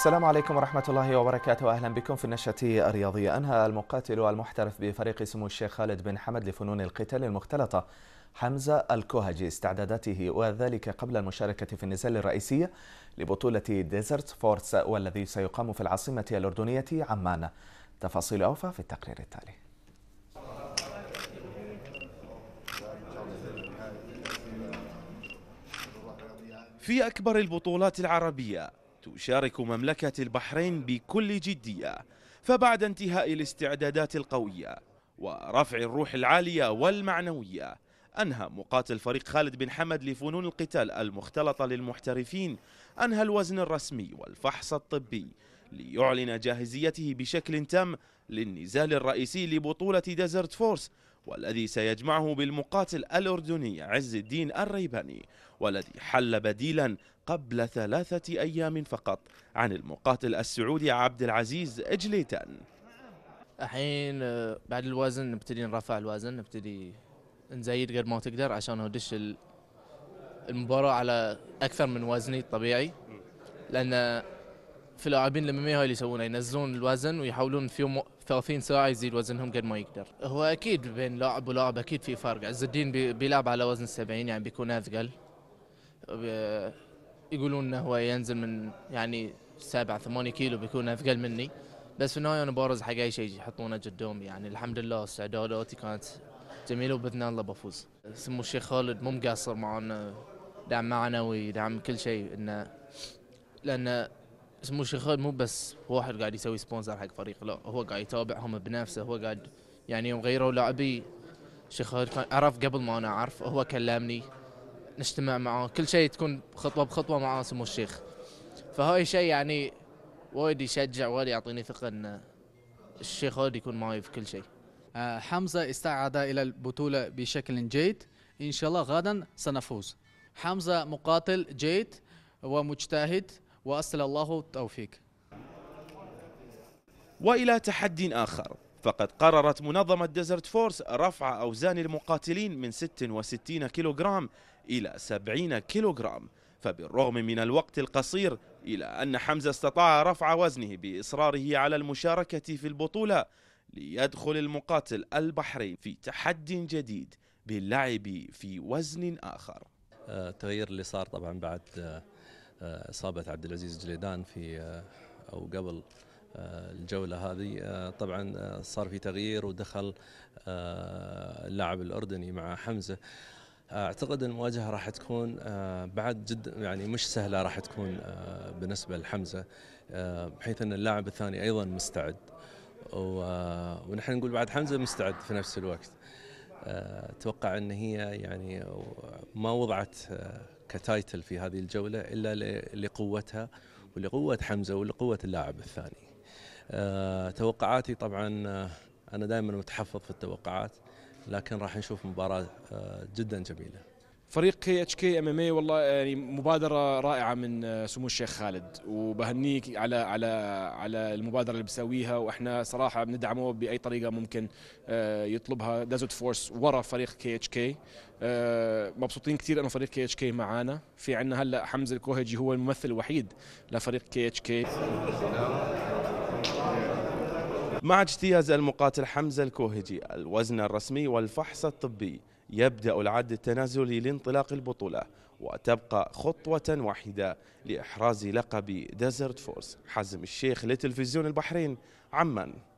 السلام عليكم ورحمة الله وبركاته أهلا بكم في النشرة الرياضية أنهى المقاتل المحترف بفريق سمو الشيخ خالد بن حمد لفنون القتال المختلطة حمزة الكوهجي استعداداته وذلك قبل المشاركة في النزال الرئيسية لبطولة ديزرت فورس والذي سيقام في العاصمة الأردنية عمان تفاصيل أوفى في التقرير التالي في أكبر البطولات العربية تشارك مملكة البحرين بكل جدية فبعد انتهاء الاستعدادات القوية ورفع الروح العالية والمعنوية أنهى مقاتل فريق خالد بن حمد لفنون القتال المختلطة للمحترفين أنهى الوزن الرسمي والفحص الطبي ليعلن جاهزيته بشكل تام للنزال الرئيسي لبطولة ديزرت فورس والذي سيجمعه بالمقاتل الأردني عز الدين الريباني والذي حل بديلا قبل ثلاثة أيام فقط عن المقاتل السعودي عبد العزيز إجليتان الحين آه، بعد الوزن نبتدي نرفع الوزن نبتدي نزيد قد ما تقدر عشان ادش المباراة على أكثر من وزني الطبيعي لأن في لاعبين الامامية هاي اللي يسوونه ينزلون الوزن ويحاولون في 30 ساعه يزيد وزنهم قد ما يقدر هو اكيد بين لاعب ولاعب اكيد في فرق عز الدين بيلعب على وزن 70 يعني بيكون اثقل يقولون انه هو ينزل من يعني 7 8 كيلو بيكون اثقل مني بس في النهايه انا بارز حق اي شيء يحطونه قدامي يعني الحمد لله استعداداتي كانت جميله وباذن الله بفوز سمو الشيخ خالد مو مقصر معنا دعم معنوي دعم كل شيء انه لانه سمو الشيخ خالد مو بس واحد قاعد يسوي سبونسر حق فريق لا هو قاعد يتابعهم بنفسه هو قاعد يعني يوم غيروا لاعبي الشيخ خالد كان عرف قبل ما انا اعرف هو كلمني نجتمع معاه كل شيء تكون خطوه بخطوه مع سمو الشيخ فهاي شيء يعني وايد يشجع وايد يعطيني ثقه ان الشيخ خالد يكون معي في كل شيء آه، حمزه استعاد الى البطوله بشكل جيد ان شاء الله غدا سنفوز حمزه مقاتل جيد ومجتهد وأسأل الله التوفيق وإلى تحدي آخر فقد قررت منظمة ديزرت فورس رفع أوزان المقاتلين من 66 كيلوغرام إلى 70 كيلوغرام فبالرغم من الوقت القصير إلى أن حمزة استطاع رفع وزنه بإصراره على المشاركة في البطولة ليدخل المقاتل البحرين في تحدي جديد باللعب في وزن آخر التغيير آه، اللي صار طبعا بعد آه، آه، اصابه عبد العزيز جليدان في آه، او قبل آه، الجوله هذه طبعا صار في تغيير ودخل اللاعب الاردني مع حمزه اعتقد المواجهه راح تكون بعد جد يعني مش سهله راح تكون بالنسبه لحمزه بحيث ان اللاعب الثاني ايضا مستعد ونحن نقول بعد حمزه مستعد في نفس الوقت اتوقع ان هي يعني ما وضعت آه، كتايتل في هذه الجوله الا لقوتها ولقوه حمزه ولقوه اللاعب الثاني. أه توقعاتي طبعا آه، انا دائما متحفظ في التوقعات لكن راح نشوف مباراه آه، جدا جميله. فريق كي اتش كي ام ام اي والله يعني مبادره رائعه من سمو الشيخ خالد وبهنيك على على على المبادره اللي بسويها واحنا صراحه بندعمه باي طريقه ممكن آه، يطلبها دازوت فورس ورا فريق كي اتش كي مبسوطين كثير انه فريق كي اتش كي معانا في عندنا هلا حمزه الكوهجي هو الممثل الوحيد لفريق كي اتش كي مع اجتياز المقاتل حمزة الكوهجي الوزن الرسمي والفحص الطبي يبدأ العد التنازلي لانطلاق البطولة وتبقى خطوة واحدة لإحراز لقب ديزرت فورس حزم الشيخ لتلفزيون البحرين عمان